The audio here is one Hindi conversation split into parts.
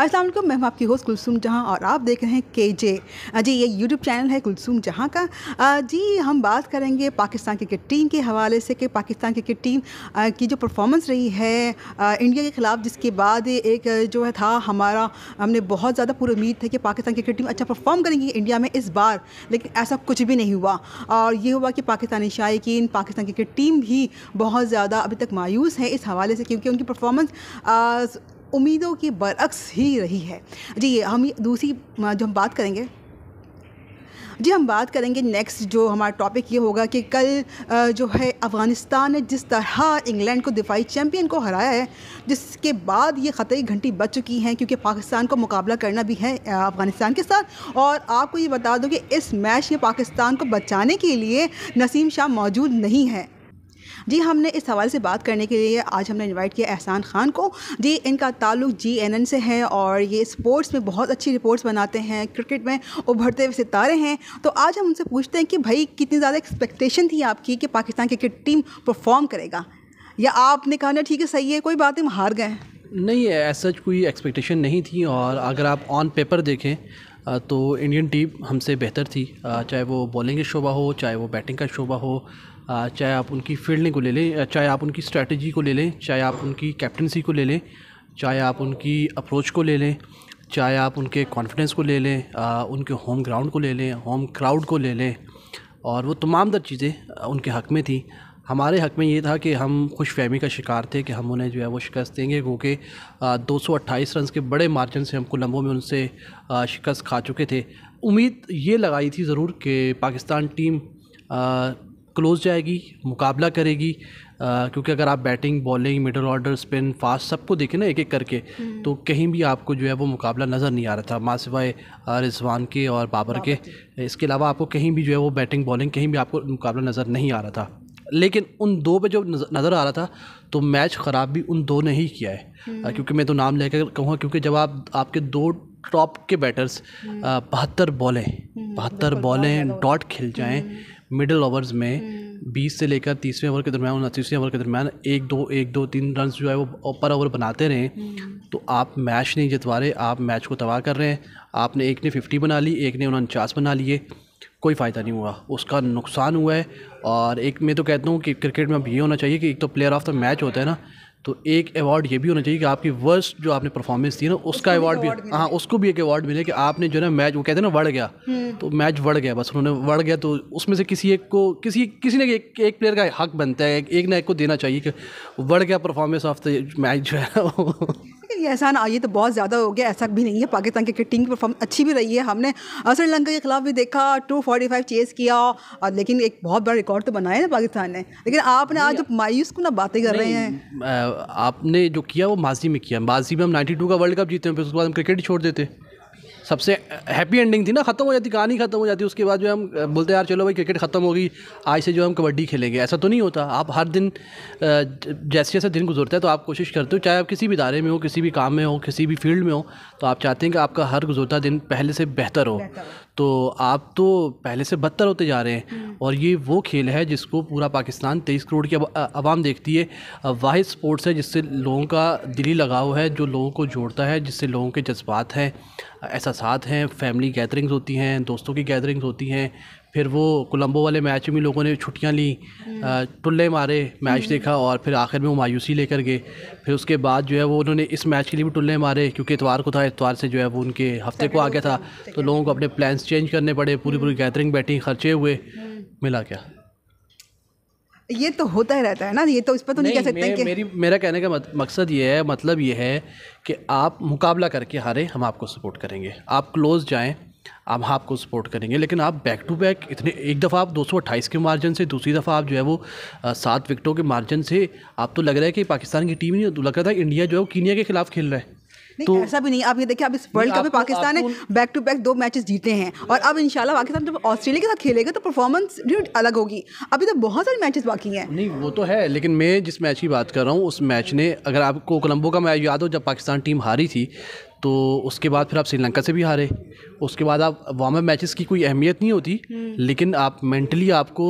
अस्सलाम वालेकुम मैं आपकी होस्ट कुलसुम जहां और आप देख रहे हैं के जे जी ये यूट्यूब चैनल है कुलसुम जहां का जी हम बात करेंगे पाकिस्तान क्रिकेट टीम के हवाले से कि पाकिस्तान क्रिकेट टीम की जो परफॉर्मेंस रही है इंडिया के ख़िलाफ़ जिसके बाद एक जो है था हमारा हमने बहुत ज़्यादा पूरी उम्मीद थी कि पाकिस्तान क्रिकेट टीम अच्छा परफॉर्म करेंगी इंडिया में इस बार लेकिन ऐसा कुछ भी नहीं हुआ और ये हुआ कि पाकिस्तानी शायक पाकिस्तान क्रिकेट टीम भी बहुत ज़्यादा अभी तक मायूस है इस हवाले से क्योंकि उनकी परफॉर्मेंस उम्मीदों की बरक्स ही रही है जी ये हम दूसरी जो हम बात करेंगे जी हम बात करेंगे नेक्स्ट जो हमारा टॉपिक ये होगा कि कल जो है अफ़गानिस्तान ने जिस तरह इंग्लैंड को दिफाई चैम्पियन को हराया है जिसके बाद ये ख़तरे घंटी बच चुकी हैं क्योंकि पाकिस्तान को मुकाबला करना भी है अफ़गानिस्तान के साथ और आपको ये बता दूँ कि इस मैच में पाकिस्तान को बचाने के लिए नसीम शाह मौजूद नहीं है जी हमने इस हवाले से बात करने के लिए आज हमने इनवाइट किया एहसान खान को जी इनका ताल्लुक जी एन एन से है और ये स्पोर्ट्स में बहुत अच्छी रिपोर्ट्स बनाते हैं क्रिकेट में उभरते हुए सितारे हैं तो आज हम उनसे पूछते हैं कि भाई कितनी ज़्यादा एक्सपेक्टेशन थी आपकी कि पाकिस्तान क्रिकेट टीम परफॉर्म करेगा या आपने कहा ना ठीक है सही है कोई बात नहीं हार गए नहीं ऐसा कोई एक्सपेक्टेशन नहीं थी और अगर आप ऑन पेपर देखें तो इंडियन टीम हमसे बेहतर थी चाहे वो बॉलिंग का शोबा हो चाहे वो बैटिंग का शोबा हो चाहे आप उनकी फील्डिंग को ले लें चाहे आप उनकी स्ट्रेटजी को ले लें चाहे आप उनकी कैप्टनसी को ले लें चाहे आप उनकी अप्रोच को ले लें चाहे आप उनके कॉन्फिडेंस को ले लें उनके होम ग्राउंड को ले लें होम क्राउड को ले लें और वो तमाम दर चीज़ें उनके हक़ में थी हमारे हक़ में ये था कि हम खुश फहमी का शिकार थे कि हम उन्हें जो है वो शिकस्त देंगे क्योंकि दो सौ अट्ठाईस रन के बड़े मार्जिन से हमको लम्बों में उनसे शिकस्त खा चुके थे उम्मीद ये लगाई थी ज़रूर कि पाकिस्तान टीम क्लोज जाएगी मुकाबला करेगी आ, क्योंकि अगर आप batting bowling middle order spin fast सबको देखें ना एक एक करके हम्म। तो कहीं भी आपको जो है वो मुकाबला नज़र नहीं आ रहा था माँ सिवाय रिजवान के और बाबर के इसके अलावा आपको कहीं भी जो है वो बैटिंग बॉलिंग कहीं भी आपको मुकाबला नज़र नहीं आ रहा था लेकिन उन दो पे जो नज़र आ रहा था तो मैच ख़राब भी उन दो ने ही किया है हम्म। क्योंकि मैं तो नाम लेकर कहूँगा क्योंकि जब आप आपके दो टॉप के बैटर्स हम्म। बहत्तर बॉलें बहत्तर बॉलें डॉट खेल जाएँ मिडिल ओवर्स में हम्म। बीस से लेकर तीसवें ओवर के दरमियान उनतीसवें ओवर के दरमियान एक दो एक दो तीन रन जो है वो पर ओवर बनाते रहें हम्म। तो आप मैच नहीं जितवा रहे आप मैच को तबाह कर रहे हैं आपने एक ने फिफ्टी बना ली एक ने उनचास बना लिए कोई फ़ायदा नहीं हुआ उसका नुकसान हुआ है और एक मैं तो कहता हूँ कि क्रिकेट में अब ये होना चाहिए कि एक तो प्लेयर ऑफ द मैच होता है ना तो एक अवार्ड ये भी होना चाहिए कि आपकी वर्स्ट जो आपने परफॉर्मेंस दी ना उसका अवार्ड भी, हाँ उसको भी एक अवार्ड मिले कि आपने जो है मैच वो कहते हैं ना बढ़ गया हम्म। तो मैच बढ़ गया बस उन्होंने बढ़ गया तो उसमें से किसी एक को किसी किसी ने एक, एक प्लेयर का हक बनता है एक ना एक को देना चाहिए कि बढ़ गया परफॉर्मेंस ऑफ द मैच जो है ये एहसान आइए तो बहुत ज़्यादा हो गया ऐसा भी नहीं है पाकिस्तान क्रिकेट टीम की परफॉर्म अच्छी भी रही है हमने श्रीलंका के खिलाफ भी देखा टू फोर्टी फाइव चेस किया और लेकिन एक बहुत बड़ा रिकॉर्ड तो बनाया ना पाकिस्तान ने लेकिन आपने आज मायूस को ना बातें कर रहे हैं आपने जो किया वो माजी में किया माजी में हम नाइन्टी का वर्ल्ड कप जीते हैं फिर उसके बाद हम क्रिकेट छोड़ देते सबसे हैप्पी एंडिंग थी ना ख़त्म हो जाती कहानी ख़त्म हो जाती उसके बाद जो हम बोलते यार चलो भाई क्रिकेट ख़त्म होगी आज से जो हम कबड्डी खेलेंगे ऐसा तो नहीं होता आप हर दिन जैसे जैसे दिन गुजरता है तो आप कोशिश करते हो चाहे आप किसी भी इदारे में हो किसी भी काम में हो किसी भी फील्ड में हो तो आप चाहते हैं कि आपका हर गुजरता दिन पहले से बेहतर हो तो आप तो पहले से बदतर होते जा रहे हैं हम्म। और ये वो खेल है जिसको पूरा पाकिस्तान तेईस करोड़ की आवाम देखती है वाहिद स्पोर्ट्स है जिससे लोगों का दिली लगाव है जो लोगों को जोड़ता है जिससे लोगों के जज्बात हैं ऐसा साथ हैं फैमिली गैदरिंग्स होती हैं दोस्तों की गैदरिंग्स होती हैं फिर वो कोलंबो वाले मैच में लोगों ने छुट्टियां ली टुल्ले हम्म। मारे मैच हम्म। देखा और फिर आखिर में वो मायूसी लेकर गए फिर उसके बाद जो है वो उन्होंने इस मैच के लिए भी टुल्ले मारे क्योंकि इतवार को था इतवार से जो है वो उनके हफ्ते को आ गया था तो लोगों को अपने प्लान्स चेंज करने पड़े पूरी हम्म। पूरी गैदरिंग बैठी खर्चे हुए मिला क्या ये तो होता ही रहता है ना ये तो इस पर तो नहीं, नहीं कह सकते कि मेरी मेरा कहने का मत, मकसद ये है मतलब ये है कि आप मुकाबला करके हारे हम आपको सपोर्ट करेंगे आप क्लोज जाएं आप आपको सपोर्ट करेंगे लेकिन आप बैक टू बैक इतने एक दफ़ा आप दो के मार्जिन से दूसरी दफ़ा आप जो है वो सात विकटों के मार्जिन से आप तो लग रहा है कि पाकिस्तान की टीम नहीं तो लग रहा था इंडिया जो है वो कीनिया के खिलाफ खेल रहा है तो ऐसा भी नहीं आप ये देखिए अब इस वर्ल्ड कप में पाकिस्तान ने बैक टू बैक दो मैचेस जीते हैं और अब इंशाल्लाह पाकिस्तान जब ऑस्ट्रेलिया के साथ खेलेगा तो परफॉर्मेंस अलग होगी अभी तो बहुत सारे मैचेस बाकी हैं नहीं वो तो है लेकिन मैं जिस मैच की बात कर रहा हूँ उस मैच ने अगर आपको कोलंबो का मैच याद हो जब पाकिस्तान टीम हारी थी तो उसके बाद फिर आप श्रीलंका से भी हारे उसके बाद आप वार्म अप मैचेस की कोई अहमियत नहीं होती हम्म। लेकिन आप मेंटली आपको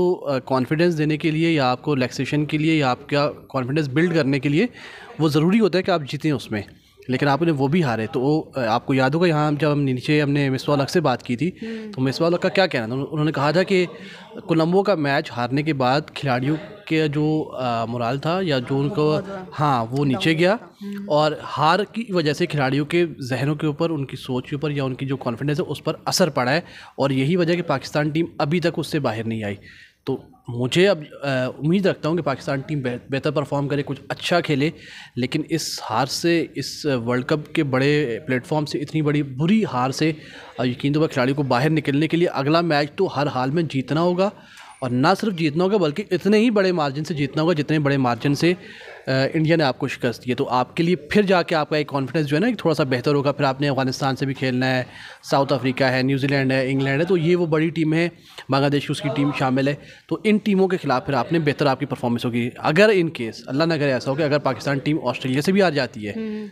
कॉन्फिडेंस देने के लिए या आपको रिलैक्सेशन के लिए या आपका कॉन्फिडेंस बिल्ड करने के लिए वो ज़रूरी होता है कि आप जीतें उसमें लेकिन आपने वो भी हारे तो वो आपको याद होगा यहाँ जब हम नीचे हमने मिसवा हक से बात की थी हम्म। तो मिसवा अलग का क्या कहना था उन्होंने कहा था कि कोलंबो का मैच हारने के बाद खिलाड़ियों के जो मुराल था या जो उनको हाँ वो नीचे गया हम्म। और हार की वजह से खिलाड़ियों के जहनों के ऊपर उनकी सोच के ऊपर या उनकी जो कॉन्फिडेंस है उस पर असर पड़ा है और यही वजह कि पाकिस्तान टीम अभी तक उससे बाहर नहीं आई तो मुझे अब उम्मीद रखता हूँ कि पाकिस्तान टीम बेहतर परफॉर्म करे कुछ अच्छा खेले लेकिन इस हार से इस वर्ल्ड कप के बड़े प्लेटफॉर्म से इतनी बड़ी बुरी हार से यकीन तो खिलाड़ियों को बाहर निकलने के लिए अगला मैच तो हर हाल में जीतना होगा और ना सिर्फ जीतना होगा बल्कि इतने ही बड़े मार्जिन से जीतना होगा जितने बड़े मार्जिन से इंडिया ने आपको शिकस्त दी है तो आपके लिए फिर जाके आपका एक कॉन्फिडेंस जो है ना थोड़ा सा बेहतर होगा फिर आपने अफगानिस्तान से भी खेलना है साउथ अफ्रीका है न्यूजीलैंड है इंग्लैंड है तो ये वो बड़ी टीम है बांग्लादेश की उसकी टीम शामिल है तो इन टीमों के खिलाफ फिर आपने बेहतर आपकी परफॉर्मेंस होगी अगर इन केस अल्लाह नगर ऐसा हो कि अगर पाकिस्तान टीम ऑस्ट्रेलिया से भी आ जाती है हम्म।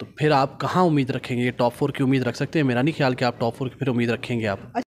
तो फिर आप कहाँ उम्मीद रखेंगे टॉप फोर की उम्मीद रख सकते हैं मेरा नहीं ख्याल कि आप टॉप फोर की फिर उम्मीद रखेंगे आप